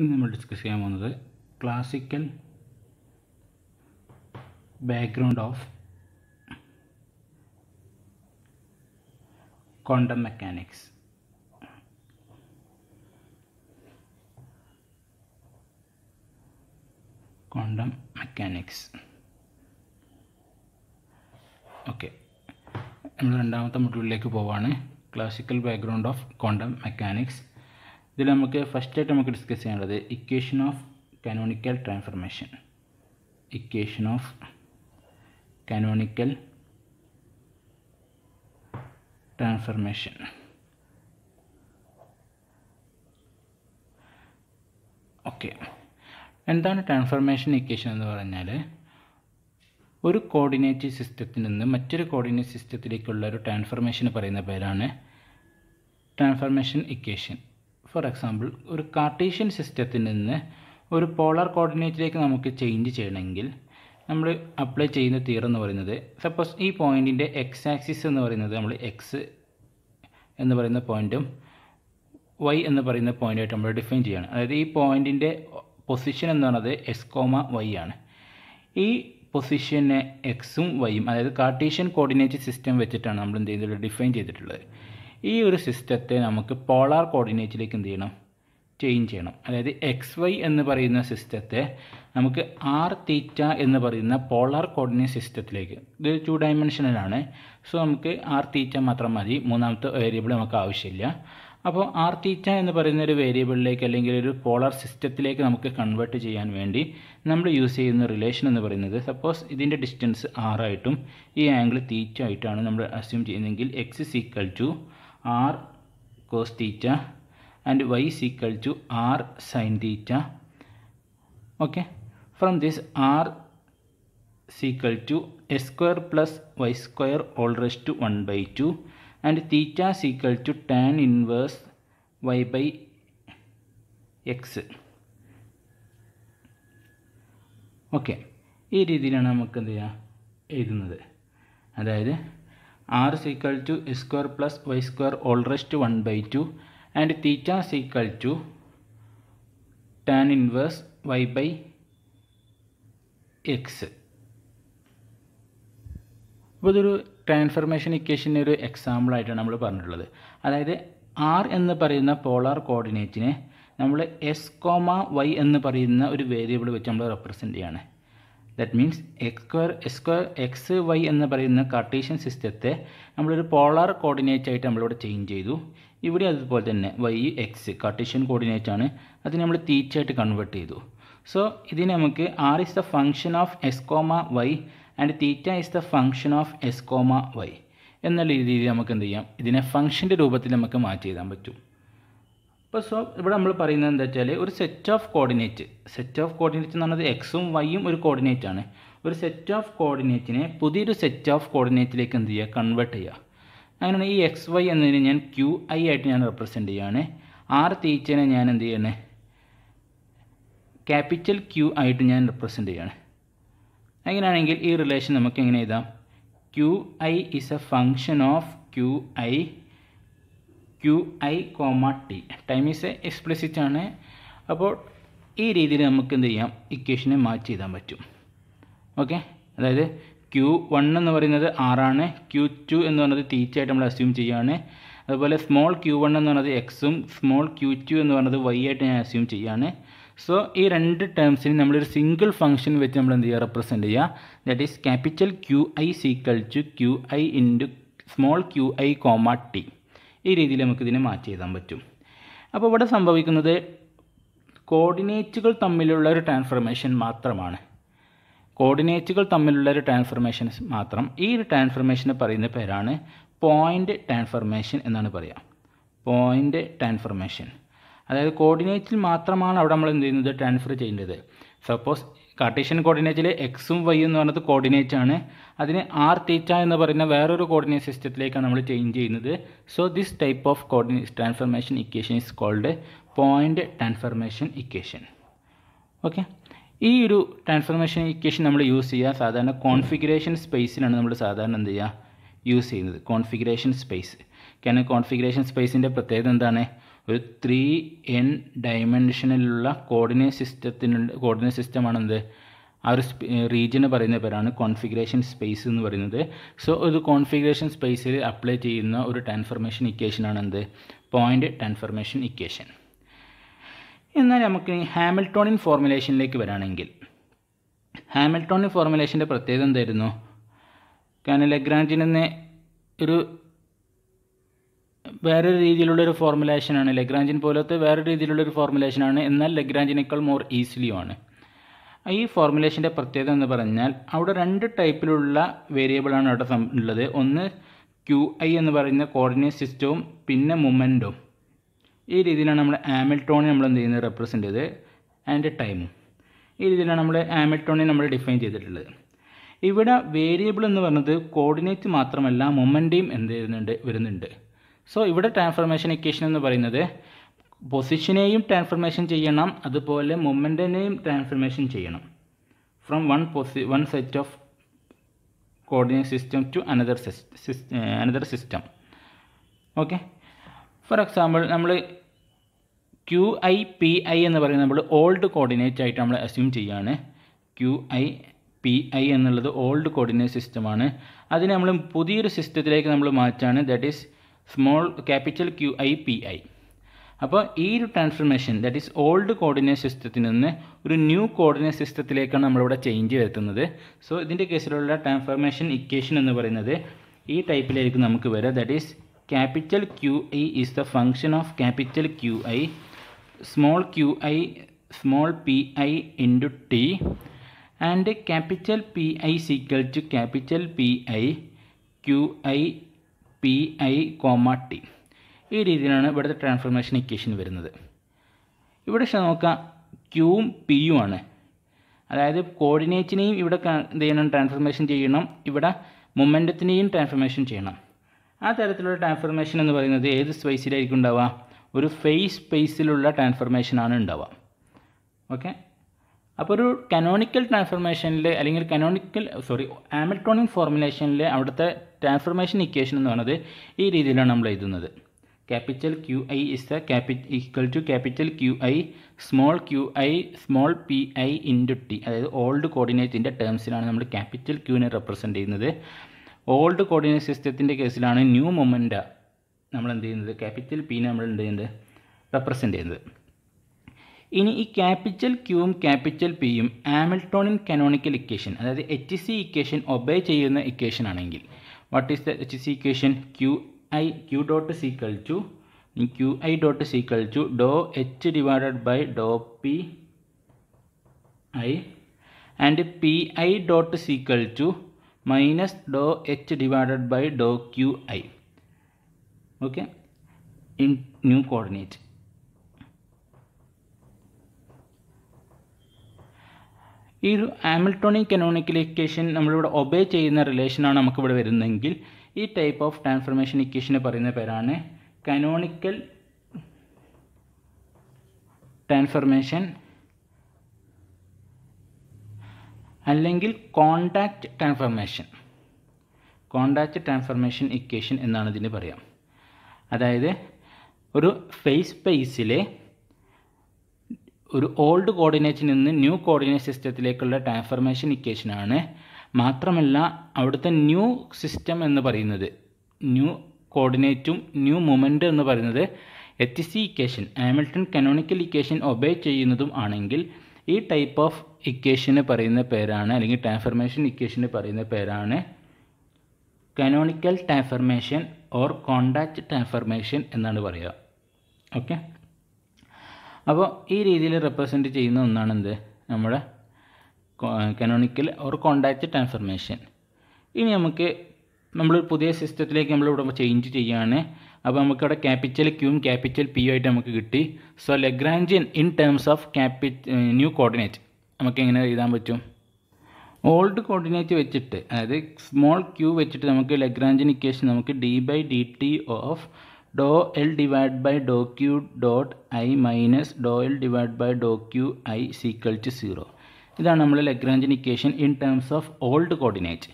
ഇന്ന് നമ്മൾ ഡിസ്കസ് ചെയ്യാൻ പോകുന്നത് classical background of quantum mechanics quantum mechanics okay നമ്മൾ രണ്ടാമത്തെ മൊഡ്യൂളിലേക്ക് പോവാണ് classical background of quantum mechanics ഇതിൽ നമുക്ക് ആയിട്ട് നമുക്ക് ഡിസ്കസ് ചെയ്യേണ്ടത് equation of canonical transformation equation of canonical transformation okay എന്താണ് ട്രാൻസ്ഫർമേഷൻ ഇക്വേഷൻ എന്ന് പറഞ്ഞാൽ ഒരു കോർഡിനേറ്റ് സിസ്റ്റത്തിൽ നിന്ന് മറ്റൊരു കോർഡിനേറ്റ് സിസ്റ്റത്തിലേക്കുള്ള ഒരു ട്രാൻസ്ഫർമേഷൻ പറയുന്ന പേരാണ് ട്രാൻസ്ഫർമേഷൻ ഇക്വേഷൻ ഫോർ എക്സാമ്പിൾ ഒരു കാർട്ടീഷ്യൻ സിസ്റ്റത്തിൽ നിന്ന് ഒരു പോളാർ കോർഡിനേറ്റിലേക്ക് നമുക്ക് ചേഞ്ച് ചെയ്യണമെങ്കിൽ നമ്മൾ അപ്ലൈ ചെയ്യുന്ന തീറ എന്ന് പറയുന്നത് സപ്പോസ് ഈ പോയിൻറ്റിൻ്റെ എക്സ് ആക്സിസ് എന്ന് പറയുന്നത് നമ്മൾ എക്സ് എന്ന് പറയുന്ന പോയിൻറ്റും വൈ എന്ന് പറയുന്ന പോയിൻ്റായിട്ട് നമ്മൾ ഡിഫൈൻ ചെയ്യണം അതായത് ഈ പോയിൻറ്റിൻ്റെ പൊസിഷൻ എന്ന് പറയുന്നത് എക്സ് കോമ വൈ ആണ് ഈ പൊസിഷനെ എക്സും വൈയും അതായത് കാർട്ടീഷ്യൻ കോർഡിനേറ്റ് സിസ്റ്റം വെച്ചിട്ടാണ് നമ്മൾ എന്ത് ചെയ്തിട്ടുള്ളത് ഡിഫൈൻ ചെയ്തിട്ടുള്ളത് ഈ ഒരു സിസ്റ്റത്തെ നമുക്ക് പോളാർ കോർഡിനേറ്റിലേക്ക് എന്ത് ചെയ്യണം ചേഞ്ച് ചെയ്യണം അതായത് എക്സ് വൈ എന്ന് പറയുന്ന സിസ്റ്റത്തെ നമുക്ക് ആർ തീറ്റ എന്ന് പറയുന്ന പോളാർ കോർഡിനേറ്റ് സിസ്റ്റത്തിലേക്ക് ഇത് ടു ഡയമെൻഷനിലാണ് സോ നമുക്ക് ആർ തീറ്റ മാത്രം മതി മൂന്നാമത്തെ വേരിയബിൾ നമുക്ക് ആവശ്യമില്ല അപ്പോൾ ആർ തീറ്റ എന്ന് പറയുന്ന ഒരു വേരിയബിളിലേക്ക് അല്ലെങ്കിൽ ഒരു പോളാർ സിസ്റ്റത്തിലേക്ക് നമുക്ക് കൺവേർട്ട് ചെയ്യാൻ വേണ്ടി നമ്മൾ യൂസ് ചെയ്യുന്ന റിലേഷൻ എന്ന് പറയുന്നത് സപ്പോസ് ഇതിൻ്റെ ഡിസ്റ്റൻസ് ആറായിട്ടും ഈ ആംഗിൾ തീറ്റ ആയിട്ടാണ് നമ്മൾ അസ്യൂം ചെയ്യുന്നതെങ്കിൽ X equal to r cos theta and y is equal to r sin theta okay from this r is equal to s square plus y square all raised to 1 by 2 and theta is equal to tan inverse y by x okay ഈ രീതിയിലാണ് നമുക്ക് എന്ത് ചെയ്യുക എഴുതുന്നത് അതായത് R is equal to s square plus y square all raised to 1 by 2 and theta is equal to tan inverse y by അപ്പോൾ ഇതൊരു transformation ഇക്വേഷൻ്റെ ഒരു എക്സാമ്പിൾ ആയിട്ടാണ് നമ്മൾ പറഞ്ഞിട്ടുള്ളത് അതായത് ആർ എന്ന് പറയുന്ന പോളാർ കോർഡിനേറ്റിനെ നമ്മൾ എസ് കോമ വൈ എന്ന് പറയുന്ന ഒരു വേരിയബിൾ വെച്ച് നമ്മൾ റെപ്രസെൻ്റ് ചെയ്യുകയാണ് that means X square square X Y എന്ന് പറയുന്ന കാർട്ടീഷ്യൻ സിസ്റ്റത്തെ നമ്മളൊരു പോളാർ കോർഡിനേറ്റ് ആയിട്ട് നമ്മളിവിടെ ചേഞ്ച് ചെയ്തു ഇവിടെ അതുപോലെ തന്നെ വൈ എക്സ് കാർട്ടീഷ്യൻ കോർഡിനേറ്റ് ആണ് അത് നമ്മൾ തീച്ചയായിട്ട് കൺവേർട്ട് ചെയ്തു സോ ഇതിന് നമുക്ക് R is the function of S comma Y and theta is the function of S comma Y എന്നുള്ള രീതിയിൽ നമുക്ക് എന്ത് ചെയ്യാം ഇതിനെ ഫംഗ്ഷൻ്റെ രൂപത്തിൽ നമുക്ക് മാറ്റി എഴുതാൻ പറ്റും ഇപ്പോൾ സോ ഇവിടെ നമ്മൾ പറയുന്നത് എന്താ വെച്ചാൽ ഒരു set of coordinate set of coordinate എന്ന് പറഞ്ഞത് എക്സും വൈയും ഒരു കോർഡിനേറ്റ് ആണ് ഒരു സെറ്റ് ഓഫ് കോർഡിനേറ്റിനെ പുതിയൊരു സെറ്റ് ഓഫ് കോർഡിനേറ്റിലേക്ക് എന്ത് ചെയ്യുക കൺവേർട്ട് ചെയ്യുക അങ്ങനെയാണ് ഈ എക്സ് വൈ എന്നതിന് ഞാൻ ക്യു ഐ ആയിട്ട് ഞാൻ റെപ്രസെൻ്റ് ചെയ്യുകയാണ് ആർ തീച്ചനെ ഞാൻ എന്ത് ചെയ്യണേ ക്യാപിറ്റൽ ക്യു ആയിട്ട് ഞാൻ റെപ്രസെൻ്റ് ചെയ്യുകയാണ് അങ്ങനെയാണെങ്കിൽ ഈ റിലേഷൻ നമുക്ക് എങ്ങനെ ചെയ്താം Q I is a function of Q I Q I comma T time is explicit ആണ് അപ്പോൾ ഈ രീതിയിൽ നമുക്ക് എന്ത് ചെയ്യാം ഇക്വേഷനെ മാച്ച് ചെയ്താൻ പറ്റും ഓക്കെ അതായത് ക്യു വൺ എന്ന് പറയുന്നത് ആറാണ് ക്യു ടു എന്ന് പറയുന്നത് തീച്ചയായിട്ട് നമ്മൾ അസ്യൂം ചെയ്യുകയാണ് അതുപോലെ സ്മോൾ ക്യു വൺ എന്ന് പറയുന്നത് എക്സും സ്മോൾ ക്യു ടു എന്ന് പറയുന്നത് വൈ ആയിട്ട് ഞാൻ അസ്യൂം ചെയ്യുകയാണ് സോ ഈ രണ്ട് ടേംസിന് നമ്മളൊരു സിംഗിൾ ഫംഗ്ഷൻ വെച്ച് നമ്മൾ എന്ത് ചെയ്യുക റെപ്രസെൻ്റ് ചെയ്യുക that is capital Q I is equal to Q I into small Q I comma T ഈ രീതിയിൽ നമുക്കിതിനെ മാച്ച് എഴുതാൻ പറ്റും അപ്പോൾ ഇവിടെ സംഭവിക്കുന്നത് കോർഡിനേറ്റുകൾ തമ്മിലുള്ള ഒരു ട്രാൻസ്ഫർമേഷൻ മാത്രമാണ് കോർഡിനേറ്റുകൾ തമ്മിലുള്ള ഒരു ട്രാൻസ്ഫർമേഷൻ മാത്രം ഈ ഒരു ട്രാൻസ്ഫർമേഷനെ പറയുന്ന പേരാണ് പോയിൻ്റ് ട്രാൻസ്ഫർമേഷൻ എന്നാണ് പറയുക പോയിൻ്റ് ട്രാൻസ്ഫർമേഷൻ അതായത് കോർഡിനേറ്റിൽ മാത്രമാണ് അവിടെ നമ്മൾ എന്ത് ചെയ്യുന്നത് ട്രാൻസ്ഫർ ചെയ്യേണ്ടത് സപ്പോസ് കാർട്ടീഷ്യൻ കോർഡിനേറ്റിൽ എക്സും വൈ എന്ന് പറയുന്നത് കോർഡിനേറ്റ് ആണ് അതിന് ആർ തീറ്റ എന്ന് പറയുന്ന വേറൊരു കോർഡിനേറ്റ് സിസ്റ്റത്തിലേക്കാണ് നമ്മൾ ചേഞ്ച് ചെയ്യുന്നത് so this type of coordinate transformation equation is called point transformation equation okay ഈ ഒരു ട്രാൻസ്ഫർമേഷൻ ഇക്വേഷൻ നമ്മൾ യൂസ് ചെയ്യുക സാധാരണ കോൺഫിഗറേഷൻ സ്പേസിലാണ് നമ്മൾ സാധാരണ എന്ത് ചെയ്യുക യൂസ് ചെയ്യുന്നത് കോൺഫിഗറേഷൻ സ്പേസ് കാരണം കോൺഫിഗറേഷൻ സ്പേസിൻ്റെ പ്രത്യേകത എന്താണ് ഒരു ത്രീ എൻ ഡയമെൻഷനിലുള്ള കോർഡിനേറ്റ് സിസ്റ്റത്തിന് കോർഡിനേറ്റ് എന്ത് ആ ഒരു റീജിയന് പറയുന്ന പേരാണ് കോൺഫിഗറേഷൻ സ്പേസ് എന്ന് പറയുന്നത് സോ ഒരു കോൺഫിഗറേഷൻ സ്പേസിൽ അപ്ലൈ ചെയ്യുന്ന ഒരു ട്രാൻസ്ഫർമേഷൻ ഇക്വേഷനാണ് എന്ത് പോയിൻ്റ് ട്രാൻസ്ഫർമേഷൻ ഇക്വേഷൻ എന്നാൽ നമുക്ക് ഹാമിൽട്ടോണിൻ ഫോർമുലേഷനിലേക്ക് വരാണെങ്കിൽ ഹാമിൽട്ടോണിൻ ഫോർമുലേഷൻ്റെ പ്രത്യേകത എന്തായിരുന്നു കാരണം ലഗ്രാഞ്ചിനെന്ന് ഒരു വേറൊരു രീതിയിലുള്ളൊരു ഫോർമുലേഷനാണ് ലഗ്രാഞ്ചിൻ പോലത്തെ വേറെ രീതിയിലുള്ളൊരു ഫോർമുലേഷനാണ് എന്നാൽ ലഗ്രാഞ്ചിനേക്കാൾ മോർ ഈസിലിയുമാണ് ആണ് ഈ ഫോർമുലേഷൻ്റെ പ്രത്യേകത എന്ന് പറഞ്ഞാൽ അവിടെ രണ്ട് ടൈപ്പിലുള്ള വേരിയബിളാണ് അവിടെ ഉള്ളത് ഒന്ന് ക്യു ഐ എന്ന് പറയുന്ന കോർഡിനേറ്റ് സിസ്റ്റവും പിന്നെ മൊമെൻറ്റും ഈ രീതിയിലാണ് നമ്മൾ ആമിൽട്ടോണി നമ്മൾ എന്ത് ചെയ്യുന്നത് റെപ്രസെൻ്റ് ചെയ്ത് ആൻഡ് ടൈമും ഈ രീതിയിലാണ് നമ്മൾ ആമിൽട്ടോണി നമ്മൾ ഡിഫൈൻ ചെയ്തിട്ടുള്ളത് ഇവിടെ വേരിയബിൾ എന്ന് പറഞ്ഞത് കോർഡിനേറ്റ് മാത്രമല്ല മൊമെൻറ്റേയും എന്ത് ചെയ്യുന്നുണ്ട് വരുന്നുണ്ട് സോ ഇവിടെ ട്രാൻസ്ഫർമേഷൻ ഇക്വേഷൻ എന്ന് പറയുന്നത് പൊസിഷനെയും ട്രാൻസ്ഫർമേഷൻ ചെയ്യണം അതുപോലെ മൊമെൻറ്റിനെയും ട്രാൻസ്ഫർമേഷൻ ചെയ്യണം ഫ്രം വൺ പൊസി one set of coordinate system to another another system okay for example നമ്മൾ ക്യു ഐ പി ഐ എന്ന് പറയുന്നത് നമ്മൾ ഓൾഡ് കോർഡിനേറ്റ് ആയിട്ട് നമ്മൾ അസ്യൂം ചെയ്യുകയാണ് ക്യു ഐ പി ഐ എന്നുള്ളത് ഓൾഡ് കോർഡിനേറ്റ് സിസ്റ്റമാണ് അതിനെ നമ്മൾ പുതിയൊരു സിസ്റ്റത്തിലേക്ക് നമ്മൾ മാറ്റാണ് that is small capital Q I P I അപ്പോൾ ഈ ഒരു transformation that is old coordinate സിസ്റ്റത്തിൽ നിന്ന് ഒരു ന്യൂ കോർഡിനേറ്റ് സിസ്റ്റത്തിലേക്കാണ് നമ്മളിവിടെ ചേഞ്ച് വരുത്തുന്നത് സോ ഇതിൻ്റെ കേസിലുള്ള ട്രാൻസ്ഫർമേഷൻ ഇക്വേഷൻ എന്ന് പറയുന്നത് ഈ ടൈപ്പിലായിരിക്കും നമുക്ക് വരിക that is capital Q I is the function of capital Q I small Q I small P I into T and capital P I is equal to capital P I Q I P I comma T ഈ രീതിയിലാണ് ഇവിടുത്തെ transformation equation വരുന്നത് ഇവിടെ നോക്കാം ക്യൂവും പിയും ആണ് അതായത് കോർഡിനേറ്റിനെയും ഇവിടെ എന്ത് ചെയ്യണം ട്രാൻസ്ഫോർമേഷൻ ചെയ്യണം ഇവിടെ മൊമെൻറ്റത്തിനെയും ട്രാൻസ്ഫോർമേഷൻ ചെയ്യണം ആ തരത്തിലുള്ള ട്രാൻസ്ഫോർമേഷൻ എന്ന് പറയുന്നത് ഏത് സ്പേസിലായിരിക്കും ഉണ്ടാവുക ഒരു ഫേസ് സ്പേസിലുള്ള ആണ് ഉണ്ടാവുക ഓക്കെ അപ്പോൾ ഒരു കനോണിക്കൽ ട്രാൻസ്ഫോർമേഷനിൽ അല്ലെങ്കിൽ കനോണിക്കൽ സോറി ആമിൽട്ടോണിക് ഫോർമുലേഷനിൽ അവിടുത്തെ ട്രാൻസ്ഫർമേഷൻ ഇക്വേഷൻ എന്ന് പറയുന്നത് ഈ രീതിയിലാണ് നമ്മൾ എഴുതുന്നത് capital Q I is the ക്യാപി equal to capital Q I small Q I small P I into T അതായത് ഓൾഡ് കോർഡിനേറ്റിൻ്റെ ടേംസിലാണ് നമ്മൾ ക്യാപിറ്റൽ ക്യൂവിനെ റെപ്രസെൻ്റ് ചെയ്യുന്നത് ഓൾഡ് കോർഡിനേറ്റ് സിസ്റ്റത്തിൻ്റെ കേസിലാണ് ന്യൂ മൊമെൻ്റ നമ്മൾ എന്ത് ചെയ്യുന്നത് ക്യാപിറ്റൽ പിനെ നമ്മൾ എന്ത് ചെയ്യുന്നത് റെപ്രസെൻ്റ് ചെയ്യുന്നത് ഇനി ഈ ക്യാപിറ്റൽ ക്യൂവും ക്യാപിറ്റൽ പിയും ആമിൽട്ടോണിൻ കനോണിക്കൽ ഇക്വേഷൻ അതായത് എച്ച് സി ഇക്വേഷൻ ഒബേ ചെയ്യുന്ന ഇക്വേഷൻ ആണെങ്കിൽ what is the hc equation qi q dot is equal to qi dot is equal to dou h divided by dou p i and pi dot is equal to minus dou h divided by dou qi okay in new coordinate ഈ ഒരു Hamiltonian canonical equation നമ്മളിവിടെ obey ചെയ്യുന്ന റിലേഷനാണ് നമുക്കിവിടെ വരുന്നതെങ്കിൽ ഈ type of transformation ഇക്വേഷന് പറയുന്ന പേരാണ് കനോണിക്കൽ ട്രാൻസ്ഫർമേഷൻ അല്ലെങ്കിൽ contact transformation contact transformation equation എന്നാണ് ഇതിന് പറയാം അതായത് ഒരു ഫേസ് സ്പേസിലെ ഒരു ഓൾഡ് കോർഡിനേറ്റിൽ നിന്ന് ന്യൂ കോർഡിനേറ്റ് സിസ്റ്റത്തിലേക്കുള്ള ട്രാൻസ്ഫർമേഷൻ ഇക്വേഷനാണ് മാത്രമല്ല അവിടുത്തെ ന്യൂ സിസ്റ്റം എന്ന് പറയുന്നത് ന്യൂ കോർഡിനേറ്റും ന്യൂ മൂമെൻ്റ് എന്ന് പറയുന്നത് H C equation Hamilton canonical equation obey ചെയ്യുന്നതും ആണെങ്കിൽ ഈ ടൈപ്പ് ഓഫ് ഇക്വേഷന് പറയുന്ന പേരാണ് അല്ലെങ്കിൽ ട്രാൻസ്ഫർമേഷൻ ഇക്വേഷന് പറയുന്ന പേരാണ് canonical transformation or contact transformation എന്നാണ് പറയുക ഓക്കെ അപ്പോൾ ഈ രീതിയിൽ റെപ്രസെൻറ്റ് ചെയ്യുന്ന ഒന്നാണ് എന്ത് നമ്മുടെ കനോണിക്കൽ ഓർ കോണ്ടാക്റ്റ് ട്രാൻസ്ഫർമേഷൻ ഇനി നമുക്ക് നമ്മൾ പുതിയ സിസ്റ്റത്തിലേക്ക് നമ്മൾ ഇവിടെ ചേഞ്ച് ചെയ്യുകയാണ് അപ്പോൾ നമുക്കിവിടെ ക്യാപിറ്റൽ ക്യൂവും ക്യാപിറ്റൽ പി ആയിട്ട് നമുക്ക് കിട്ടി so Lagrangian in terms of ക്യാപി ന്യൂ കോർഡിനേറ്റ് നമുക്ക് എങ്ങനെ എഴുതാൻ പറ്റും ഓൾഡ് കോർഡിനേറ്റ് വെച്ചിട്ട് അതായത് സ്മോൾ ക്യൂ വെച്ചിട്ട് നമുക്ക് ലെഗ്രാഞ്ചിൻ ഇക്വേഷൻ നമുക്ക് D by D T of doh L divide by doh Q dot I minus doh L divide by doh Q I is equal to zero ഇതാണ് നമ്മൾ Lagrangian equation in terms of old coordinate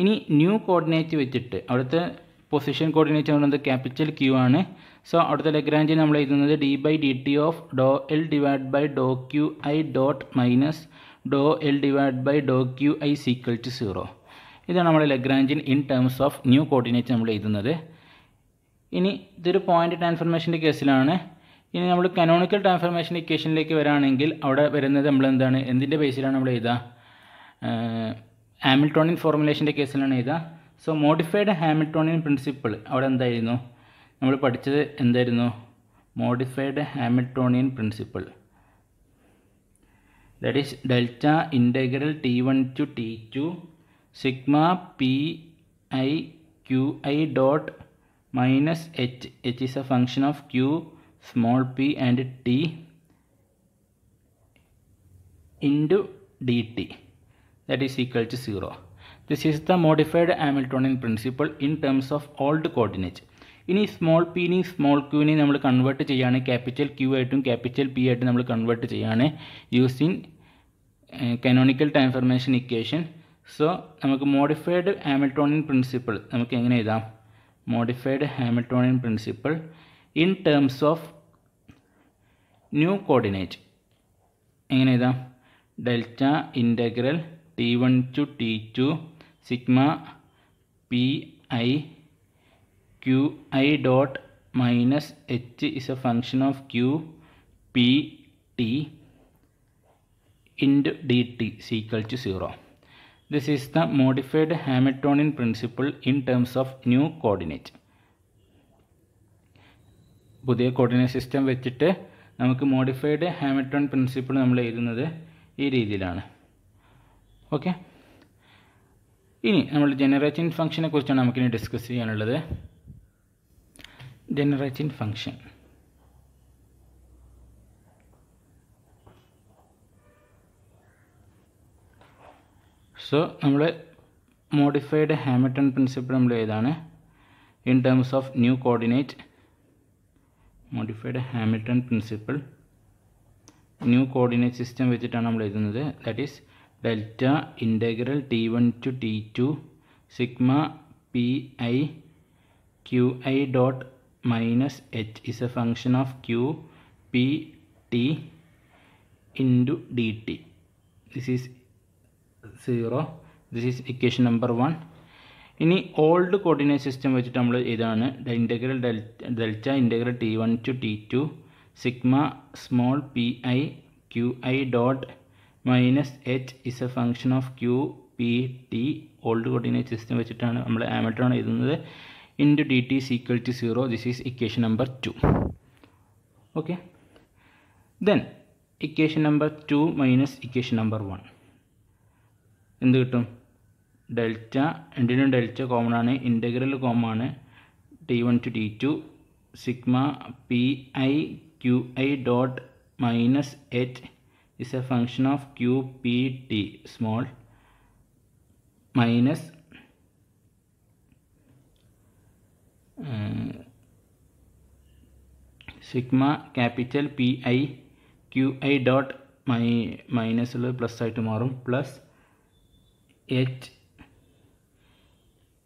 ഇനി new coordinate വെച്ചിട്ട് അവിടുത്തെ position coordinate പറയുന്നത് capital Q ആണ് so അവിടുത്തെ Lagrangian നമ്മൾ എഴുതുന്നത് D by D T of doh L divide by doh Q I dot minus doh L divide by doh Q I is equal to zero ഇതാണ് നമ്മൾ Lagrangian in terms of new coordinate നമ്മൾ എഴുതുന്നത് ഇനി ഇതൊരു point ട്രാൻസ്ഫർമേഷൻ്റെ കേസിലാണ് ഇനി നമ്മൾ canonical transformation ഇക്വേഷനിലേക്ക് വരാണെങ്കിൽ അവിടെ വരുന്നത് നമ്മൾ എന്താണ് എന്തിൻ്റെ ബേസിലാണ് നമ്മൾ ചെയ്ത ഹാമിൽട്ടോണിൻ ഫോർമുലേഷൻ്റെ കേസിലാണ് ചെയ്ത സോ മോഡിഫൈഡ് ഹാമിൽട്ടോണിയൻ പ്രിൻസിപ്പിൾ അവിടെ എന്തായിരുന്നു നമ്മൾ പഠിച്ചത് എന്തായിരുന്നു modified Hamiltonian principle that is delta integral T one to T two sigma P I Q I dot minus h. h is a function of q, small p and t into dt that is equal to 0. This is the modified Hamiltonian principle in terms of old coordinates. ഇനി small പിനെയും small ക്യൂവിനെയും നമ്മൾ convert ചെയ്യുകയാണ് capital Q ആയിട്ടും capital P ആയിട്ടും നമ്മൾ convert ചെയ്യുകയാണ് using canonical transformation equation so നമുക്ക് മോഡിഫൈഡ് ആമിൽട്ടോണിയൻ പ്രിൻസിപ്പിൾ നമുക്ക് എങ്ങനെ എഴുതാം modified Hamiltonian principle in terms of new coordinate എങ്ങനെ ഇതാ delta integral T one to T two sigma P I Q I dot minus H is a function of Q P T into D T is equal to zero this is the modified Hamiltonian principle in terms of new coordinate പുതിയ coordinate system വെച്ചിട്ട് നമുക്ക് modified Hamilton principle നമ്മൾ എഴുതുന്നത് ഈ രീതിയിലാണ് okay ഇനി നമ്മൾ ജനറേറ്റിൻ ഫംഗ്ഷനെ കുറിച്ചാണ് നമുക്കിനി ഡിസ്കസ് ചെയ്യാനുള്ളത് ജനറേറ്റിൻ ഫംഗ്ഷൻ സോ നമ്മൾ മോഡിഫൈഡ് ഹാമിൽട്ടൺ പ്രിൻസിപ്പിൾ നമ്മൾ ഏതാണ് in terms of new coordinate modified Hamilton principle new coordinate system വെച്ചിട്ടാണ് നമ്മൾ എഴുതുന്നത് that is delta integral T one to T two sigma P I Q I dot minus H is a function of Q P T into D T this is zero this is equation number one ഇനി old coordinate system വെച്ചിട്ട് നമ്മൾ ഇതാണ് integral delta integral T one to T two sigma small P I Q I dot minus H is a function of Q P T old coordinate system വെച്ചിട്ടാണ് നമ്മൾ Hamilton എഴുതുന്നത് to D T is equal to zero this is equation number two okay then equation number two minus equation number one എന്ത് കിട്ടും delta രണ്ടിനും delta common ആണ് integral common ആണ് T one to T two sigma P I Q I dot minus H is a function of Q P T small minus sigma capital P I Q I dot മൈ മൈനസുള്ളത് plus ആയിട്ട് മാറും plus H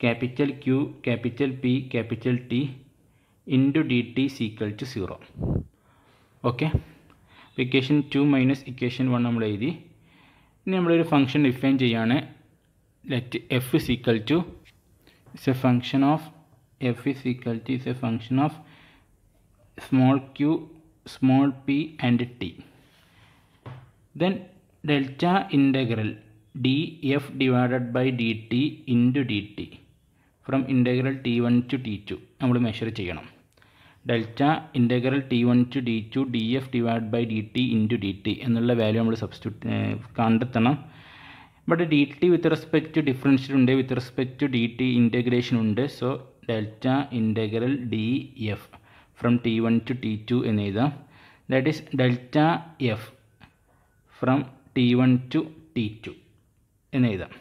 capital Q capital P capital T into D T is equal to zero okay equation two minus equation one നമ്മൾ എഴുതി ഇനി നമ്മളൊരു function define ചെയ്യാണ് let F is equal to is a function of F is equal to is a function of small Q small P and T then delta integral D F divided by D T into D T from integral T one to T two നമ്മൾ measure ചെയ്യണം delta integral T one to D two D F divide by D T into D T എന്നുള്ള value നമ്മൾ substitute കണ്ടെത്തണം but D T with respect to differential ഉണ്ട് with respect to D T integration ഉണ്ട് so delta integral D F from T one to T two എന്ന് എഴുതാം that is delta F from T one to T two എന്ന് എഴുതാം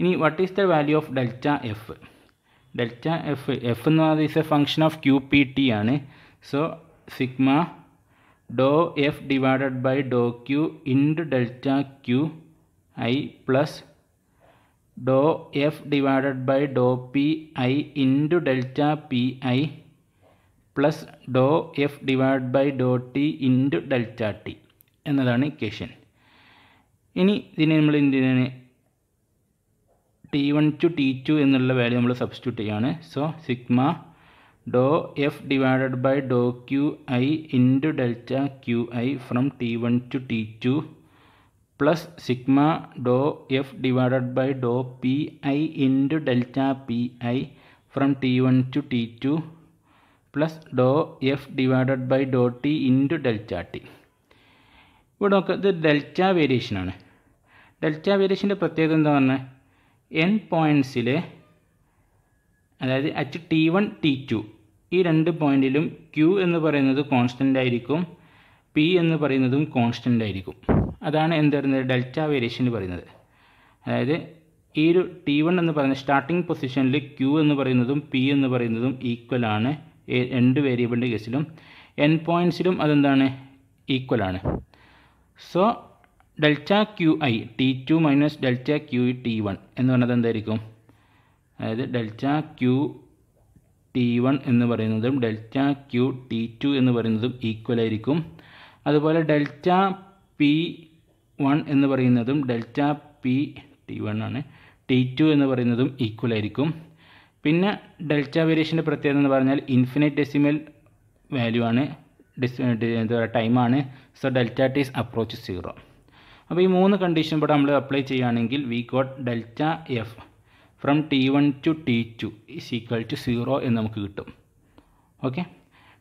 ഇനി what is the value of delta F delta F F എന്ന് പറയുന്നത് is a function of Q P T ആണ് so sigma doh F divided by doh Q in delta Q I plus Dr F divided by doh P I in delta P I plus Dr F divide by doh T in delta T എന്നതാണ് equation ഇനി ഇതിനെ നമ്മൾ എന്തിനാണ് T one to T two എന്നുള്ള value നമ്മൾ substitute ചെയ്യാണ് so sigma doh F divided by doh Q I into delta Q I from T one to T two plus sigma doh F divided by doh P I into delta P I from T one to T two plus Dr F divided by doh T into delta T ഇവിടെ നോക്കുക ഇത് delta വേരിയേഷനാണ് delta വേരിയേഷൻ്റെ പ്രത്യേകത എന്താ പറഞ്ഞാൽ end പോയിൻസിലെ അതായത് at T one T two ഈ രണ്ട് പോയിൻറ്റിലും ക്യു എന്ന് പറയുന്നത് കോൺസ്റ്റൻ്റ് ആയിരിക്കും പി എന്ന് പറയുന്നതും കോൺസ്റ്റൻ്റ് ആയിരിക്കും അതാണ് എന്ത് പറയുന്നത് ഡെൽറ്റ വേരിയേഷൻ എന്ന് പറയുന്നത് അതായത് ഈ ഒരു ടി വൺ എന്ന് പറയുന്ന സ്റ്റാർട്ടിംഗ് പൊസിഷനിൽ ക്യു എന്ന് പറയുന്നതും പി എന്ന് പറയുന്നതും ഈക്വൽ ആണ് രണ്ട് വേരിയബിളിൻ്റെ കേസിലും എൻ പോയിൻസിലും അതെന്താണ് ഈക്വൽ ആണ് so delta Q I T two minus delta Q E T one എന്ന് പറയുന്നത് എന്തായിരിക്കും അതായത് ഡെൽറ്റ ക്യു ടി വൺ എന്ന് പറയുന്നതും ഡെൽറ്റ ക്യു ടി ടു എന്ന് പറയുന്നതും ഈക്വൽ ആയിരിക്കും അതുപോലെ ഡെൽറ്റ പി വൺ എന്ന് പറയുന്നതും ഡെൽറ്റ പി ടി വൺ ആണ് ടി ടു എന്ന് പറയുന്നതും ഈക്വൽ ആയിരിക്കും പിന്നെ ഡെൽറ്റ വേരിയേഷൻ്റെ പ്രത്യേകത എന്ന് പറഞ്ഞാൽ ഇൻഫിനിറ്റ് ഡെസിമൽ വാല്യൂ ആണ് ഡിസ് എന്താ പറയുക ടൈമാണ് so delta T is approach zero അപ്പോൾ ഈ മൂന്ന് കണ്ടീഷൻ ഇവിടെ നമ്മൾ അപ്ലൈ ചെയ്യുകയാണെങ്കിൽ we got delta F from T one to T two is equal to zero എന്ന് നമുക്ക് കിട്ടും okay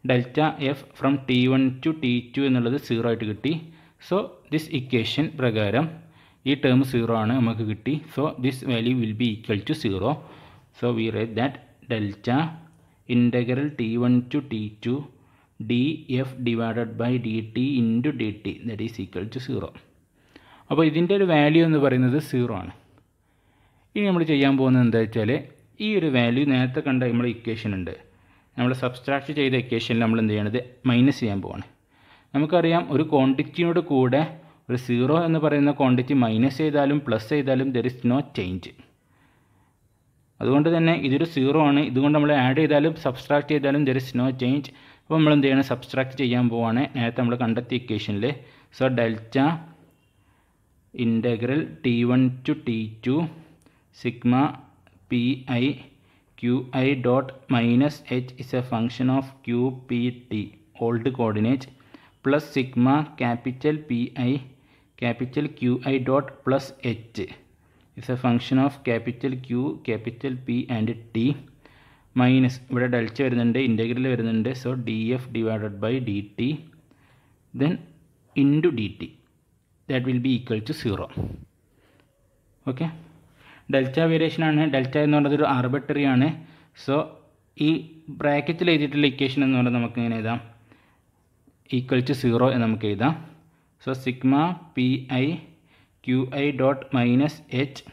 delta F from T one to T two എന്നുള്ളത് സീറോ ആയിട്ട് കിട്ടി സോ ദിസ് ഇക്വേഷൻ പ്രകാരം ഈ ടേം സീറോ ആണ് നമുക്ക് കിട്ടി so this value will be equal to zero so we write that delta integral T one to T two D F divided by D T into D T that is equal to zero അപ്പോൾ ഇതിൻ്റെ ഒരു value എന്ന് പറയുന്നത് zero ആണ് ഇനി നമ്മൾ ചെയ്യാൻ പോകുന്നത് എന്താ വെച്ചാൽ ഈ ഒരു വാല്യൂ നേരത്തെ കണ്ട നമ്മൾ ഇക്വേഷൻ ഉണ്ട് നമ്മൾ സബ്സ്ട്രാക്ട് ചെയ്ത ഇക്വേഷനിൽ നമ്മൾ എന്ത് ചെയ്യണത് മൈനസ് ചെയ്യാൻ പോവാണ് നമുക്കറിയാം ഒരു ക്വാണ്ടിറ്റിയോട് കൂടെ ഒരു സീറോ എന്ന് പറയുന്ന ക്വാണ്ടിറ്റി മൈനസ് ചെയ്താലും പ്ലസ് ചെയ്താലും ദർ ഇസ് നോ ചേഞ്ച് അതുകൊണ്ട് തന്നെ ഇതൊരു സീറോ ആണ് ഇതുകൊണ്ട് നമ്മൾ ആഡ് ചെയ്താലും സബ്സ്ട്രാക്ട് ചെയ്താലും ദർ ഇസ് നോ ചേഞ്ച് അപ്പോൾ നമ്മൾ എന്ത് ചെയ്യണം സബ്സ്ട്രാക്ട് ചെയ്യാൻ പോവുകയാണ് നേരത്തെ നമ്മൾ കണ്ടെത്തിയ ഇക്വേഷനിൽ so delta integral T one to T two sigma P I Q I dot minus H is a function of Q P T old coordinate plus sigma capital P I capital Q I dot plus H is a function of capital Q capital P and T minus ഇവിടെ delta വരുന്നുണ്ട് integral വരുന്നുണ്ട് so D F divided by D T then into D T that will be equal to zero okay delta variation ആണ് delta എന്ന് പറയുന്നത് ഒരു arbitrary ആണ് so ഈ ബ്രാക്കറ്റിൽ എഴുതിയിട്ടുള്ള ഇക്വേഷൻ എന്ന് പറഞ്ഞാൽ നമുക്ക് ഇങ്ങനെ എഴുതാം ഈക്വൽ ടു സീറോ എന്ന് നമുക്ക് എഴുതാം so sigma P I Q I dot minus H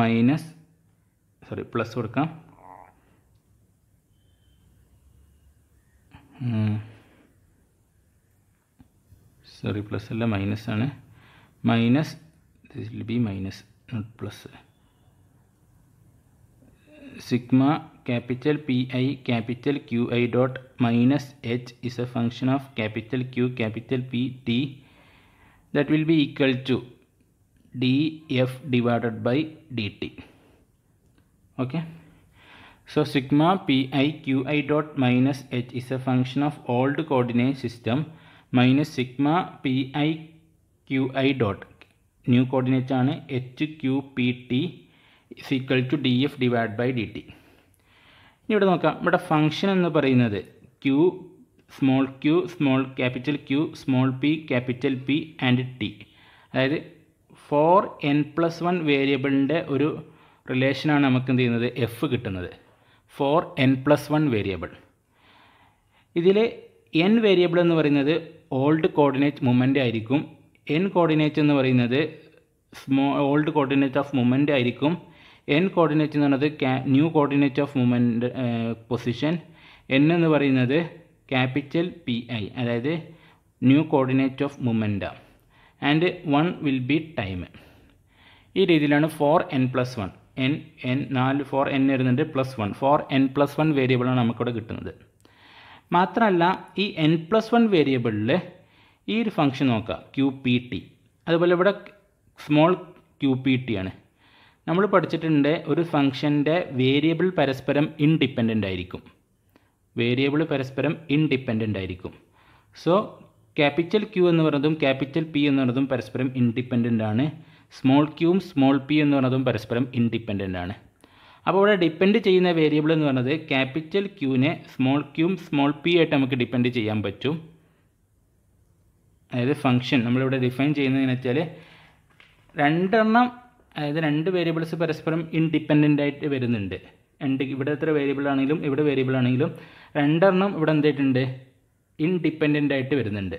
minus sorry plus കൊടുക്കാം sorry plus alla minus aanu minus this will be minus not plus sigma capital pi capital qi dot minus h is a function of capital q capital p t that will be equal to df divided by dt okay so sigma pi qi dot minus h is a function of all the coordinate system minus sigma P I Q I dot new coordinate ആണ് H Q P T is equal to D F divide by D T ഇനി ഇവിടെ നോക്കാം ഇവിടെ function എന്ന് പറയുന്നത് Q small Q small capital Q small P capital P and T അതായത് for N plus one വേരിയബിളിൻ്റെ ഒരു റിലേഷനാണ് നമുക്ക് എന്ത് ചെയ്യുന്നത് എഫ് കിട്ടുന്നത് for N plus one variable ഇതിൽ എൻ വേരിയബിൾ എന്ന് പറയുന്നത് ഓൾഡ് കോർഡിനേറ്റ് മൂമെൻ്റ് ആയിരിക്കും എൻ കോർഡിനേറ്റ് എന്ന് പറയുന്നത് small old coordinate of moment ആയിരിക്കും എൻ കോർഡിനേറ്റ് എന്ന് പറയുന്നത് new coordinate of moment position N എന്ന് പറയുന്നത് ക്യാപിറ്റൽ പി ഐ അതായത് new coordinate of moment and one will be time ഈ രീതിയിലാണ് for N plus one N N നാല് for N വരുന്നുണ്ട് plus one for N plus one വേരിയബിളാണ് നമുക്കിവിടെ കിട്ടുന്നത് മാത്രമല്ല ഈ എൻ പ്ലസ് വൺ വേരിയബിളിൽ ഈ ഒരു ഫംഗ്ഷൻ നോക്കുക ക്യു പി ടി അതുപോലെ ഇവിടെ സ്മോൾ ക്യു പി ടി ആണ് നമ്മൾ പഠിച്ചിട്ടുണ്ട് ഒരു ഫംഗ്ഷൻ്റെ വേരിയബിൾ പരസ്പരം ഇൻഡിപെൻഡൻ്റ് ആയിരിക്കും വേരിയബിൾ പരസ്പരം ഇൻഡിപെൻഡൻ്റ് ആയിരിക്കും സോ ക്യാപിറ്റൽ ക്യൂ എന്ന് പറയുന്നതും ക്യാപിറ്റൽ പി എന്ന് പറയുന്നതും പരസ്പരം ഇൻഡിപെൻഡൻ്റ് ആണ് സ്മോൾ ക്യൂവും സ്മോൾ പി എന്ന് പറയുന്നതും പരസ്പരം ഇൻഡിപെൻഡൻ്റ് ആണ് അപ്പോൾ ഇവിടെ ഡിപ്പെൻഡ് ചെയ്യുന്ന വേരിയബിൾ എന്ന് പറഞ്ഞത് ക്യാപിറ്റൽ ക്യൂവിനെ സ്മോൾ ക്യൂം സ്മോൾ പി ആയിട്ട് നമുക്ക് ഡിപ്പെൻഡ് ചെയ്യാൻ പറ്റും അതായത് ഫംഗ്ഷൻ നമ്മളിവിടെ ഡിഫൈൻ ചെയ്യുന്നതെന്ന് വെച്ചാൽ രണ്ടെണ്ണം അതായത് രണ്ട് വേരിയബിൾസ് പരസ്പരം ഇൻഡിപ്പെൻഡൻ്റ് ആയിട്ട് വരുന്നുണ്ട് രണ്ട് ഇവിടെ എത്ര വേരിയബിൾ ആണെങ്കിലും ഇവിടെ വേരിയബിൾ ആണെങ്കിലും രണ്ടെണ്ണം ഇവിടെ എന്തായിട്ടുണ്ട് ഇൻഡിപ്പെൻഡൻ്റ് ആയിട്ട് വരുന്നുണ്ട്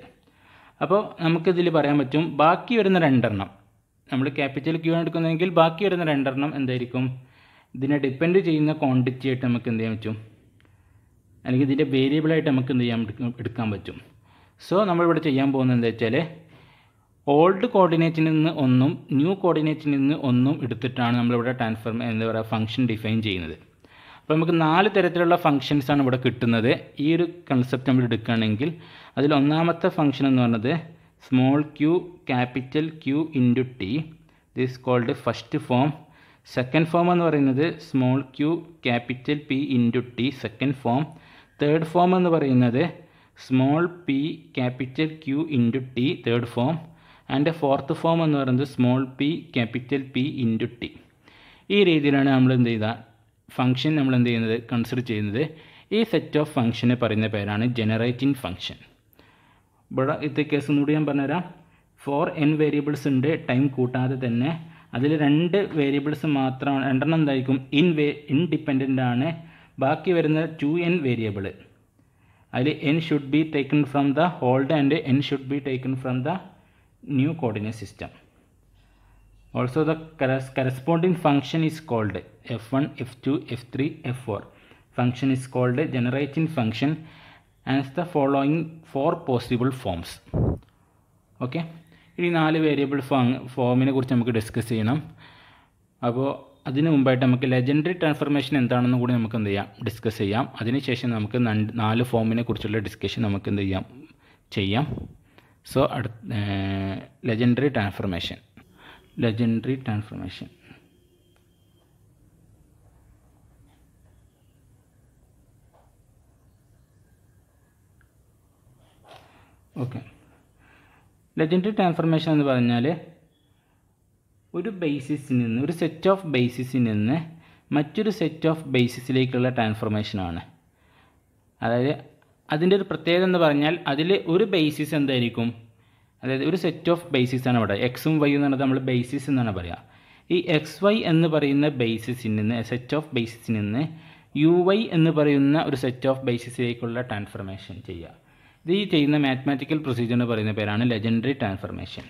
അപ്പോൾ നമുക്കിതിൽ പറയാൻ പറ്റും ബാക്കി വരുന്ന രണ്ടെണ്ണം നമ്മൾ ക്യാപിറ്റൽ ക്യൂ എടുക്കുന്നെങ്കിൽ ബാക്കി വരുന്ന രണ്ടെണ്ണം എന്തായിരിക്കും ഇതിനെ ഡിപ്പെൻഡ് ചെയ്യുന്ന ക്വാണ്ടിറ്റി ആയിട്ട് നമുക്ക് എന്ത് ചെയ്യാൻ പറ്റും അല്ലെങ്കിൽ ഇതിൻ്റെ വേരിയബിളായിട്ട് നമുക്ക് എന്ത് ചെയ്യാൻ എടുക്കാൻ പറ്റും സോ നമ്മളിവിടെ ചെയ്യാൻ പോകുന്നത് എന്താ വെച്ചാൽ ഓൾഡ് കോർഡിനേറ്റിൽ നിന്ന് ഒന്നും ന്യൂ കോർഡിനേറ്റിൽ നിന്ന് ഒന്നും എടുത്തിട്ടാണ് നമ്മളിവിടെ ട്രാൻസ്ഫർമ എന്താ പറയുക ഫംഗ്ഷൻ ഡിഫൈൻ ചെയ്യുന്നത് അപ്പോൾ നമുക്ക് നാല് തരത്തിലുള്ള ഫംഗ്ഷൻസാണ് ഇവിടെ കിട്ടുന്നത് ഈ ഒരു കൺസെപ്റ്റ് നമ്മൾ എടുക്കുകയാണെങ്കിൽ അതിൽ ഒന്നാമത്തെ ഫംഗ്ഷൻ എന്ന് പറഞ്ഞത് small Q capital Q into T this called first form second form എന്ന് പറയുന്നത് small Q capital P into T second form third form എന്ന് പറയുന്നത് small P capital Q into T third form and fourth form എന്ന് പറയുന്നത് small P capital P into T ഈ രീതിയിലാണ് നമ്മൾ എന്ത് ചെയ്ത ഫംഗ്ഷൻ നമ്മൾ എന്ത് ചെയ്യുന്നത് കൺസിഡർ ചെയ്യുന്നത് ഈ സെറ്റ് ഓഫ് ഫംഗ്ഷന് പറയുന്ന പേരാണ് ജനറേറ്റിംഗ് ഫംഗ്ഷൻ ഇവിടെ ഇത്തെ കേസ് ഒന്നുകൂടി ഞാൻ പറഞ്ഞുതരാം ഫോർ എൻ വേരിയബിൾസ് ഉണ്ട് ടൈം കൂട്ടാതെ തന്നെ അതിൽ രണ്ട് വേരിയബിൾസ് മാത്രമാണ് രണ്ടെണ്ണം എന്തായിരിക്കും ഇൻ വേ ഇൻഡിപെൻഡൻ്റ് ആണ് ബാക്കി വരുന്ന ടു എൻ വേരിയബിൾ അതിൽ N should be taken from the old and N should be taken from the new coordinate system also the കരസ് corresponding function is called F one F two F three F four function is called generating function and the following four possible forms okay ഇനി നാല് variable ഫോമിനെ കുറിച്ച് നമുക്ക് discuss ചെയ്യണം അപ്പോൾ അതിന് മുമ്പായിട്ട് നമുക്ക് ലെജൻഡറി ട്രാൻസ്ഫർമേഷൻ എന്താണെന്ന് കൂടി നമുക്ക് എന്ത് ചെയ്യാം ഡിസ്കസ് ചെയ്യാം അതിനുശേഷം നമുക്ക് നാല് ഫോമിനെ കുറിച്ചുള്ള ഡിസ്കഷൻ നമുക്ക് എന്ത് ചെയ്യാം ചെയ്യാം സോ അടുത്ത Legendre transformation Legendre transformation okay Legendre transformation എന്ന് പറഞ്ഞാൽ ഒരു ബേസിസിൽ നിന്ന് ഒരു സെറ്റ് ഓഫ് ബേസിസിൽ നിന്ന് മറ്റൊരു സെറ്റ് ഓഫ് ബേസിസിലേക്കുള്ള ട്രാൻസ്ഫർമേഷനാണ് അതായത് അതിൻ്റെ ഒരു പ്രത്യേകത എന്ന് പറഞ്ഞാൽ അതിൽ ഒരു ബേസിസ് എന്തായിരിക്കും അതായത് ഒരു സെറ്റ് ഓഫ് ബേസിസ് ആണ് ഇവിടെ എക്സും വൈ എന്ന് പറഞ്ഞാൽ നമ്മൾ ബേസിസ് എന്നാണ് പറയുക ഈ എക്സ് വൈ എന്ന് പറയുന്ന ബേസിസിൽ നിന്ന് സെറ്റ് ഓഫ് ബേസിസിൽ നിന്ന് യു വൈ എന്ന് പറയുന്ന ഒരു സെറ്റ് ഓഫ് ബേസിസിലേക്കുള്ള ട്രാൻസ്ഫർമേഷൻ ചെയ്യുക ഇത് ഈ ചെയ്യുന്ന മാത്മാറ്റിക്കൽ പ്രൊസീജിയറിന് പറയുന്ന പേരാണ് ലെജൻഡറി ട്രാൻസ്ഫർമേഷൻ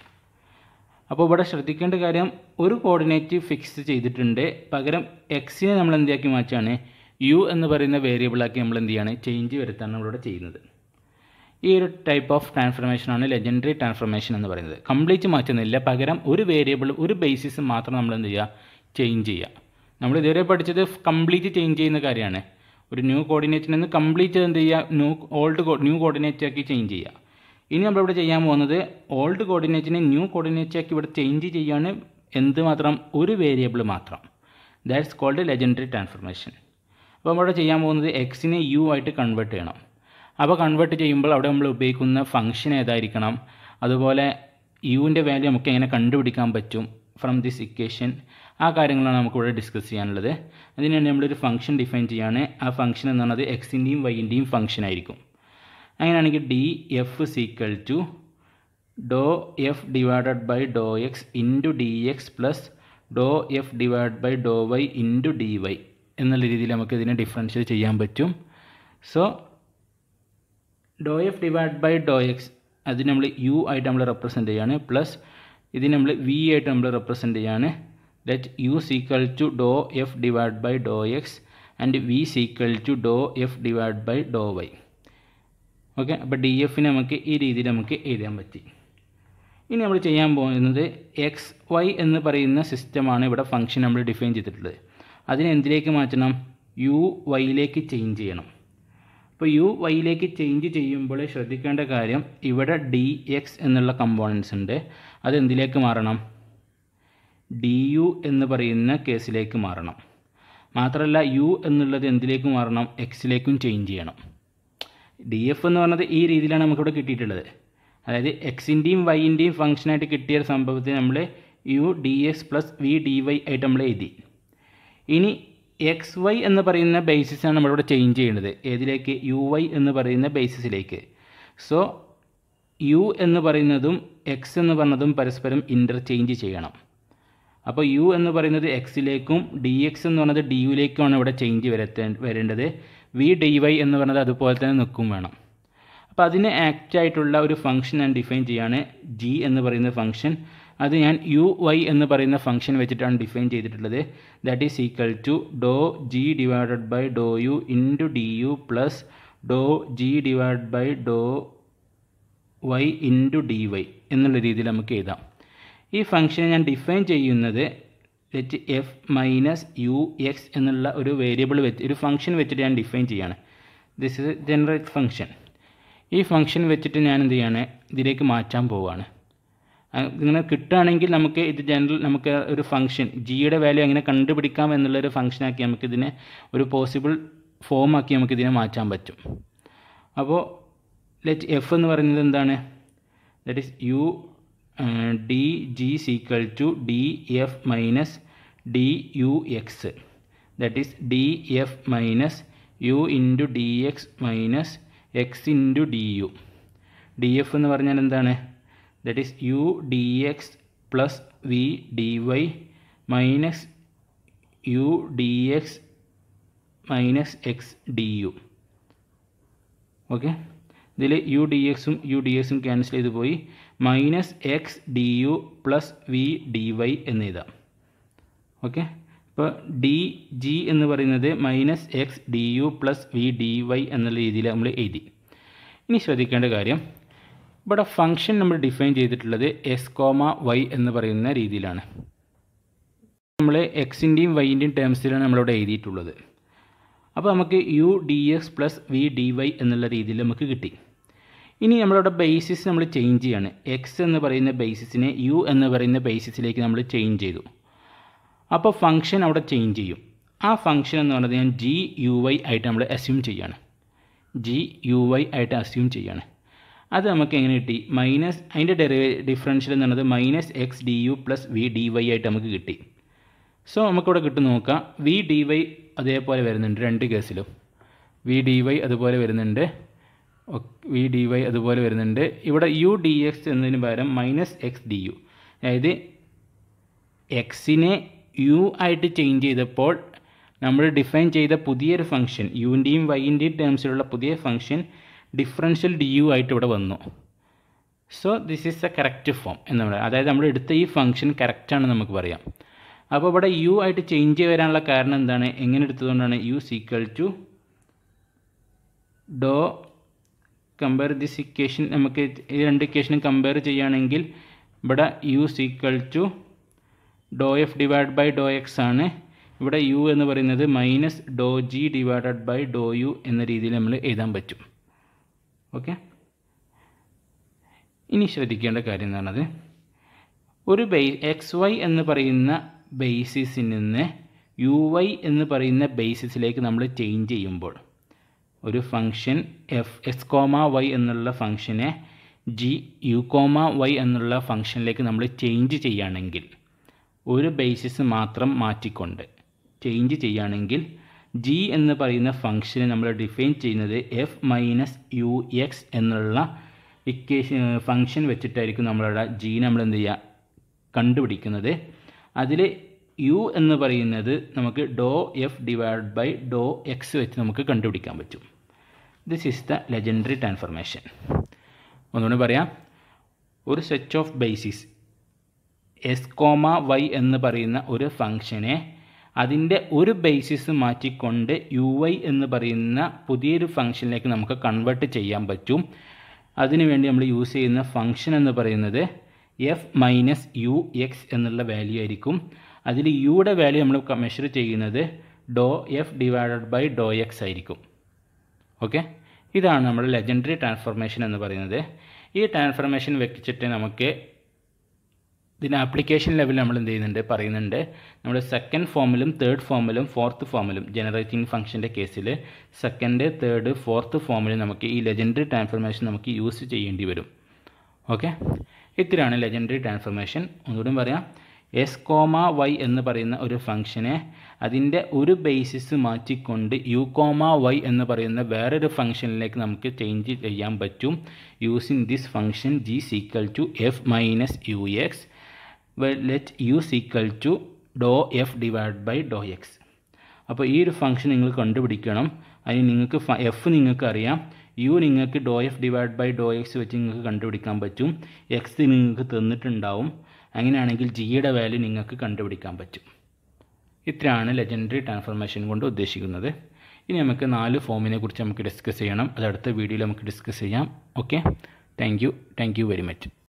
അപ്പോൾ ഇവിടെ ശ്രദ്ധിക്കേണ്ട കാര്യം ഒരു കോർഡിനേറ്റ് ഫിക്സ് ചെയ്തിട്ടുണ്ട് പകരം എക്സിനെ നമ്മൾ എന്താക്കി മാറ്റാണ് യു എന്ന് പറയുന്ന വേരിയബിളാക്കി നമ്മൾ എന്ത് ചെയ്യാണ് ചേഞ്ച് വരുത്താൻ നമ്മളിവിടെ ചെയ്യുന്നത് ഈ ഒരു ടൈപ്പ് ഓഫ് ട്രാൻസ്ഫർമേഷനാണ് ലെജൻഡറി ട്രാൻസ്ഫർമേഷൻ എന്ന് പറയുന്നത് കംപ്ലീറ്റ് മാറ്റുന്നില്ല പകരം ഒരു വേരിയബിൾ ഒരു ബേസിസ് മാത്രം നമ്മൾ എന്ത് ചെയ്യുക ചേഞ്ച് ചെയ്യുക നമ്മൾ ഇതുവരെ പഠിച്ചത് കംപ്ലീറ്റ് ചേഞ്ച് ചെയ്യുന്ന കാര്യമാണ് ഒരു ന്യൂ കോർഡിനേറ്റിനെ ഒന്ന് കംപ്ലീറ്റ് എന്ത് ചെയ്യുക ന്യൂ ഓൾഡ് ന്യൂ കോർഡിനേറ്റ് ആക്കി ചേഞ്ച് ചെയ്യുക ഇനി നമ്മളിവിടെ ചെയ്യാൻ പോകുന്നത് ഓൾഡ് കോർഡിനേറ്റിനെ ന്യൂ കോർഡിനേറ്റ് ആക്കി ഇവിടെ ചേഞ്ച് ചെയ്യുകയാണ് എന്ത് മാത്രം ഒരു വേരിയബിൾ മാത്രം ദാറ്റ്സ് കോൾഡ് ലെജൻഡറി ട്രാൻസ്ഫോർമേഷൻ അപ്പോൾ നമ്മളിവിടെ ചെയ്യാൻ പോകുന്നത് എക്സിനെ യു ആയിട്ട് കൺവേർട്ട് ചെയ്യണം അപ്പോൾ കൺവേർട്ട് ചെയ്യുമ്പോൾ അവിടെ നമ്മൾ ഉപയോഗിക്കുന്ന ഫംഗ്ഷൻ ഏതായിരിക്കണം അതുപോലെ യുവിൻ്റെ വാല്യൂ നമുക്ക് എങ്ങനെ കണ്ടുപിടിക്കാൻ പറ്റും ഫ്രം ദിസ് ഇക്വേഷൻ ആ കാര്യങ്ങളാണ് നമുക്കിവിടെ ഡിസ്കസ് ചെയ്യാനുള്ളത് അതിനുവേണ്ടി നമ്മളൊരു ഫംഗ്ഷൻ ഡിഫൈൻ ചെയ്യുകയാണ് ആ ഫംഗ്ഷൻ എന്ന് പറഞ്ഞത് എക്സിൻ്റെയും വൈൻ്റെയും ഫംഗ്ഷൻ ആയിരിക്കും അങ്ങനെയാണെങ്കിൽ D F is equal to dou F divided by dou X into D X plus Dr F divide by dou Y into D Y എന്നുള്ള രീതിയിൽ നമുക്ക് ഇതിനെ ഡിഫറൻഷ്യൽ ചെയ്യാൻ പറ്റും so dou F divide by dou X അത് നമ്മൾ U ആയിട്ട് നമ്മൾ റെപ്രസെൻ്റ് ചെയ്യുകയാണ് പ്ലസ് ഇത് നമ്മൾ വി ആയിട്ട് നമ്മൾ റെപ്രസെൻ്റ് ചെയ്യുകയാണ് that u is equal to dou f divided by dou x and V is equal to dou F divide by dou Y okay അപ്പോൾ ഡി എഫിനെ നമുക്ക് ഈ രീതിയിൽ നമുക്ക് എഴുതാൻ പറ്റി ഇനി നമ്മൾ ചെയ്യാൻ പോകുന്നത് എക്സ് വൈ എന്ന് പറയുന്ന സിസ്റ്റമാണ് ഇവിടെ ഫംഗ്ഷൻ നമ്മൾ ഡിഫൈൻ ചെയ്തിട്ടുള്ളത് അതിനെ എന്തിലേക്ക് മാറ്റണം യു വൈയിലേക്ക് ചേഞ്ച് ചെയ്യണം അപ്പോൾ യു വൈയിലേക്ക് ചേഞ്ച് ചെയ്യുമ്പോൾ ശ്രദ്ധിക്കേണ്ട കാര്യം ഇവിടെ ഡി എക്സ് എന്നുള്ള കമ്പോണൻസ് ഉണ്ട് അത് എന്തിലേക്ക് മാറണം ഡി യു എന്ന് പറയുന്ന കേസിലേക്ക് മാറണം മാത്രമല്ല യു എന്നുള്ളത് എന്തിലേക്ക് മാറണം എക്സിലേക്കും ചേഞ്ച് ചെയ്യണം ഡി എഫ് എന്ന് പറഞ്ഞത് ഈ രീതിയിലാണ് നമുക്കിവിടെ കിട്ടിയിട്ടുള്ളത് അതായത് എക്സിൻ്റെയും വൈൻ്റെയും ഫംഗ്ഷനായിട്ട് കിട്ടിയ ഒരു സംഭവത്തെ നമ്മൾ U D X plus V D Y ആയിട്ട് നമ്മൾ എഴുതി ഇനി എക്സ് വൈ എന്ന് പറയുന്ന ബേസിസാണ് നമ്മളിവിടെ ചേഞ്ച് ചെയ്യേണ്ടത് ഏതിലേക്ക് യു വൈ എന്ന് പറയുന്ന ബേസിസിലേക്ക് സോ യു എന്ന് പറയുന്നതും എക്സ് എന്ന് പറഞ്ഞതും പരസ്പരം ഇൻ്റർചേഞ്ച് ചെയ്യണം അപ്പോൾ യു എന്ന് പറയുന്നത് എക്സിലേക്കും ഡി എക്സ് എന്ന് പറയുന്നത് ഡി യുയിലേക്കുമാണ് ഇവിടെ ചേഞ്ച് വരത്തേ വരേണ്ടത് വി ഡി വൈ എന്ന് പറയുന്നത് അതുപോലെ തന്നെ നിൽക്കും വേണം അപ്പോൾ അതിന് ആക്റ്റായിട്ടുള്ള ഒരു ഫംഗ്ഷൻ ഞാൻ ഡിഫൈൻ ചെയ്യുകയാണ് ജി എന്ന് പറയുന്ന ഫംഗ്ഷൻ അത് ഞാൻ യു വൈ എന്ന് പറയുന്ന ഫംഗ്ഷൻ വെച്ചിട്ടാണ് ഡിഫൈൻ ചെയ്തിട്ടുള്ളത് that is equal to dou G divided by dou U to D U plus dou G divide by dou Y to D Y എന്നുള്ള രീതിയിൽ നമുക്ക് എഴുതാം ഈ ഫംഗ്ഷനെ ഞാൻ ഡിഫൈൻ ചെയ്യുന്നത് let F minus U X എന്നുള്ള ഒരു വേരിയബിൾ വെച്ച് ഒരു ഫംഗ്ഷൻ വെച്ചിട്ട് ഞാൻ ഡിഫൈൻ ചെയ്യുകയാണ് ദിസ് ഇസ് ജനറേറ്റ് ഫംഗ്ഷൻ ഈ ഫംഗ്ഷൻ വെച്ചിട്ട് ഞാൻ എന്ത് ചെയ്യാണ് ഇതിലേക്ക് മാറ്റാൻ പോവുകയാണ് ഇങ്ങനെ കിട്ടുകയാണെങ്കിൽ നമുക്ക് ഇത് ജനറൽ നമുക്ക് ഒരു ഫംഗ്ഷൻ ജിയുടെ വാല്യൂ എങ്ങനെ കണ്ടുപിടിക്കാം എന്നുള്ളൊരു ഫംഗ്ഷനാക്കി നമുക്കിതിനെ ഒരു പോസിബിൾ ഫോമാക്കി നമുക്കിതിനെ മാറ്റാൻ പറ്റും അപ്പോൾ ലെറ്റ് എഫ് എന്ന് പറയുന്നത് എന്താണ് that is U D G is equal to D F minus D U X that is D F minus U into D X minus X into D U D F എന്ന് പറഞ്ഞാൽ എന്താണ് that is U D X plus V D Y minus U D X minus X D U okay ഇതിൽ U D എക്സും U D എക്സും cancel ചെയ്ത് പോയി minus X D U plus V D Y എന്ന് എഴുതാം okay ഇപ്പോൾ D G എന്ന് പറയുന്നത് minus X D U plus V D Y എന്നുള്ള രീതിയിൽ നമ്മൾ എഴുതി ഇനി ശ്രദ്ധിക്കേണ്ട കാര്യം ഇവിടെ ഫംഗ്ഷൻ നമ്മൾ ഡിഫൈൻ ചെയ്തിട്ടുള്ളത് എസ് കോമ വൈ എന്ന് പറയുന്ന രീതിയിലാണ് നമ്മൾ എക്സിൻ്റെയും വൈൻ്റെയും ടേംസിലാണ് നമ്മളിവിടെ എഴുതിയിട്ടുള്ളത് അപ്പോൾ നമുക്ക് U D X plus V D Y എന്നുള്ള രീതിയിൽ നമുക്ക് കിട്ടി ഇനി നമ്മളവിടെ ബേസിസ് നമ്മൾ ചേഞ്ച് ചെയ്യാണ് എക്സ് എന്ന് പറയുന്ന ബേസിസിനെ യു എന്ന് പറയുന്ന ബേസിസിലേക്ക് നമ്മൾ ചേഞ്ച് ചെയ്തു അപ്പോൾ ഫംഗ്ഷൻ അവിടെ ചേഞ്ച് ചെയ്യും ആ ഫംഗ്ഷൻ എന്ന് പറയുന്നത് ഞാൻ ജി യു വൈ ആയിട്ട് നമ്മൾ അസ്യൂം ചെയ്യാണ് ജി യു വൈ ആയിട്ട് അസ്യൂം ചെയ്യാണ് അത് നമുക്ക് എങ്ങനെ കിട്ടി മൈനസ് അതിൻ്റെ ഡെറി ഡിഫറൻഷ്യൽ എന്ന് പറയുന്നത് minus X D U plus V D Y ആയിട്ട് നമുക്ക് കിട്ടി സോ നമുക്കിവിടെ കിട്ടും നോക്കാം വി ഡി വൈ അതേപോലെ വരുന്നുണ്ട് രണ്ട് കേസിലും വി ഡി വൈ അതുപോലെ വരുന്നുണ്ട് വി ഡി വൈ അതുപോലെ വരുന്നുണ്ട് ഇവിടെ യു ഡി എക്സ് എന്നതിന് പകരം മൈനസ് എക്സ് ഡി യു അതായത് എക്സിനെ യു ആയിട്ട് ചേഞ്ച് ചെയ്തപ്പോൾ നമ്മൾ ഡിഫൈൻ ചെയ്ത പുതിയൊരു ഫംഗ്ഷൻ യുവിൻ്റെയും വൈൻ്റെയും ടേംസിലുള്ള പുതിയ ഫംഗ്ഷൻ ഡിഫറൻഷ്യൽ ഡി യു ആയിട്ട് ഇവിടെ വന്നു so this is a correct form എന്ന് പറയാം അതായത് നമ്മൾ എടുത്ത ഈ ഫംഗ്ഷൻ കറക്റ്റാണെന്ന് നമുക്ക് പറയാം അപ്പോൾ ഇവിടെ യു ആയിട്ട് ചേഞ്ച് വരാനുള്ള കാരണം എന്താണ് എങ്ങനെ എടുത്തതുകൊണ്ടാണ് U is equal to dou compare this equation നമുക്ക് ഈ രണ്ട് ഇക്വേഷനും കമ്പയർ ചെയ്യുകയാണെങ്കിൽ ഇവിടെ U is equal to dou F divide by dou X ആണ് ഇവിടെ യു എന്ന് പറയുന്നത് minus dou G divided by dou U എന്ന രീതിയിൽ നമ്മൾ എഴുതാൻ പറ്റും ഓക്കെ ഇനി ശ്രദ്ധിക്കേണ്ട കാര്യം എന്ന് പറഞ്ഞത് ഒരു ബേ എക്സ് വൈ എന്ന് പറയുന്ന ബേസിസിൽ നിന്ന് യു വൈ എന്ന് പറയുന്ന ബേസിസിലേക്ക് നമ്മൾ ചേഞ്ച് ചെയ്യുമ്പോൾ ഒരു function F X comma Y എന്നുള്ള ഫംഗ്ഷനെ ജി യു കോമ വൈ എന്നുള്ള ഫംഗ്ഷനിലേക്ക് നമ്മൾ ചേഞ്ച് ചെയ്യുകയാണെങ്കിൽ ഒരു ബേസിസ് മാത്രം മാറ്റിക്കൊണ്ട് ചേഞ്ച് ചെയ്യുകയാണെങ്കിൽ ജി എന്ന് പറയുന്ന ഫംഗ്ഷനെ നമ്മൾ ഡിഫൈൻ ചെയ്യുന്നത് എഫ് മൈനസ് യു എക്സ് എന്നുള്ള ഇക്വേഷൻ ഫംഗ്ഷൻ വെച്ചിട്ടായിരിക്കും നമ്മളുടെ ജി നമ്മൾ എന്ത് ചെയ്യുക കണ്ടുപിടിക്കുന്നത് അതിൽ യു എന്ന് പറയുന്നത് നമുക്ക് dou F divide by dou X വെച്ച് നമുക്ക് കണ്ടുപിടിക്കാൻ പറ്റും this is the Legendre transformation ഒന്നുകൂടി പറയാം ഒരു set of basis S comma Y എന്ന് പറയുന്ന ഒരു ഫംഗ്ഷനെ അതിൻ്റെ ഒരു ബേസിസ് മാറ്റിക്കൊണ്ട് യു വൈ എന്ന് പറയുന്ന പുതിയൊരു ഫംഗ്ഷനിലേക്ക് നമുക്ക് കൺവേർട്ട് ചെയ്യാൻ പറ്റും അതിനുവേണ്ടി നമ്മൾ യൂസ് ചെയ്യുന്ന ഫംഗ്ഷൻ എന്ന് പറയുന്നത് എഫ് മൈനസ് യു എക്സ് എന്നുള്ള വാല്യൂ ആയിരിക്കും അതിൽ യുടെ വാല്യൂ നമ്മൾ മെഷർ ചെയ്യുന്നത് dou F divided by dou X ആയിരിക്കും ഓക്കെ ഇതാണ് നമ്മുടെ ലെജൻഡറി ട്രാൻസ്ഫോർമേഷൻ എന്ന് പറയുന്നത് ഈ ട്രാൻസ്ഫോർമേഷൻ വെച്ചിട്ട് നമുക്ക് ഇതിൻ്റെ ആപ്ലിക്കേഷൻ ലെവൽ നമ്മൾ എന്ത് ചെയ്യുന്നുണ്ട് പറയുന്നുണ്ട് നമ്മൾ സെക്കൻഡ് ഫോമിലും തേർഡ് ഫോമിലും ഫോർത്ത് ഫോമിലും ജനറേറ്റിംഗ് ഫംഗ്ഷൻ്റെ കേസിൽ സെക്കൻഡ് തേർഡ് ഫോർത്ത് ഫോമിൽ നമുക്ക് ഈ ലെജൻഡറി ട്രാൻസ്ഫോർമേഷൻ നമുക്ക് യൂസ് ചെയ്യേണ്ടി വരും ഓക്കെ ഇത്രയാണ് ലെജൻഡറി ട്രാൻസ്ഫോർമേഷൻ ഒന്നുകൂടി പറയാം എസ് കോമ വൈ എന്ന് പറയുന്ന ഒരു ഫംഗ്ഷനെ അതിൻ്റെ ഒരു ബേസിസ് മാറ്റിക്കൊണ്ട് യു കോമ വൈ എന്ന് പറയുന്ന വേറൊരു ഫംഗ്ഷനിലേക്ക് നമുക്ക് ചേഞ്ച് ചെയ്യാൻ പറ്റും using this function G is equal to F minus U X let U is equal to dou F divide by dou X അപ്പോൾ ഈ ഒരു ഫംഗ്ഷൻ നിങ്ങൾ കണ്ടുപിടിക്കണം അതിന് നിങ്ങൾക്ക് എഫ് നിങ്ങൾക്ക് അറിയാം യു നിങ്ങൾക്ക് dou F divide by dou X വെച്ച് നിങ്ങൾക്ക് കണ്ടുപിടിക്കാൻ പറ്റും എക്സ് നിങ്ങൾക്ക് തന്നിട്ടുണ്ടാവും അങ്ങനെയാണെങ്കിൽ ജിയുടെ വാല്യൂ നിങ്ങൾക്ക് കണ്ടുപിടിക്കാൻ പറ്റും ഇത്രയാണ് ലെജൻഡറി ട്രാൻസ്ഫോർമേഷൻ കൊണ്ട് ഉദ്ദേശിക്കുന്നത് ഇനി നമുക്ക് നാല് ഫോമിനെ കുറിച്ച് നമുക്ക് ഡിസ്കസ് ചെയ്യണം അത് അടുത്ത വീഡിയോയിൽ നമുക്ക് ഡിസ്കസ് ചെയ്യാം okay thank you thank you very much